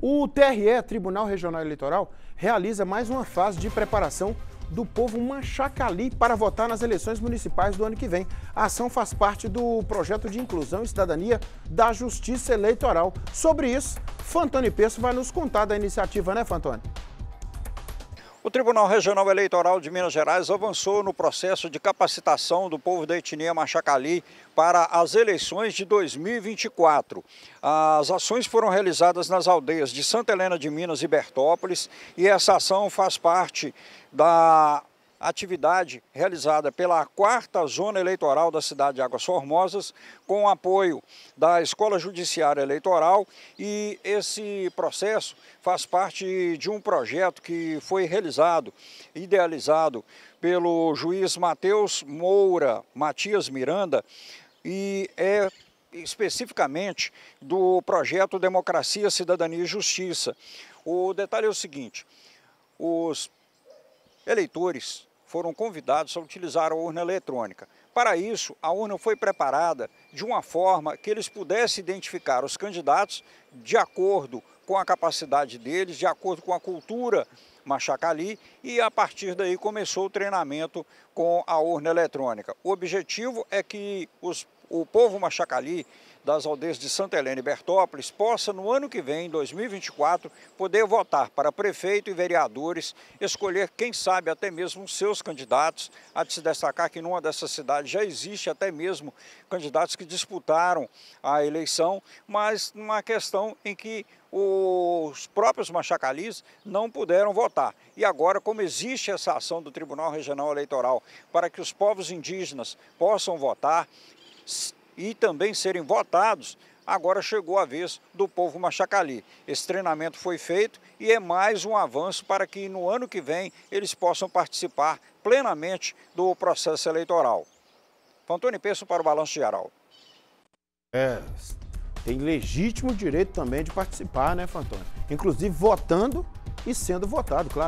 O TRE, Tribunal Regional Eleitoral, realiza mais uma fase de preparação do povo machacali para votar nas eleições municipais do ano que vem. A ação faz parte do projeto de inclusão e cidadania da Justiça Eleitoral. Sobre isso, Fantoni Peço vai nos contar da iniciativa, né, Fantoni? O Tribunal Regional Eleitoral de Minas Gerais avançou no processo de capacitação do povo da etnia Machacali para as eleições de 2024. As ações foram realizadas nas aldeias de Santa Helena de Minas e Bertópolis e essa ação faz parte da atividade realizada pela quarta zona eleitoral da cidade de Águas Formosas, com apoio da Escola Judiciária Eleitoral. E esse processo faz parte de um projeto que foi realizado, idealizado pelo juiz Matheus Moura Matias Miranda, e é especificamente do projeto Democracia, Cidadania e Justiça. O detalhe é o seguinte: os eleitores foram convidados a utilizar a urna eletrônica. Para isso, a urna foi preparada de uma forma que eles pudessem identificar os candidatos de acordo com a capacidade deles, de acordo com a cultura Machacali, e a partir daí começou o treinamento com a urna eletrônica. O objetivo é que os o povo machacali das aldeias de Santa Helena e Bertópolis possa, no ano que vem, 2024, poder votar para prefeito e vereadores, escolher, quem sabe, até mesmo seus candidatos. Há de se destacar que numa dessas cidades já existe até mesmo candidatos que disputaram a eleição, mas numa questão em que os próprios machacalis não puderam votar. E agora, como existe essa ação do Tribunal Regional Eleitoral para que os povos indígenas possam votar, e também serem votados, agora chegou a vez do povo machacali. Esse treinamento foi feito e é mais um avanço para que no ano que vem eles possam participar plenamente do processo eleitoral. Fantoni Peço para o Balanço Geral. É, tem legítimo direito também de participar, né, Fantoni? Inclusive votando e sendo votado, claro.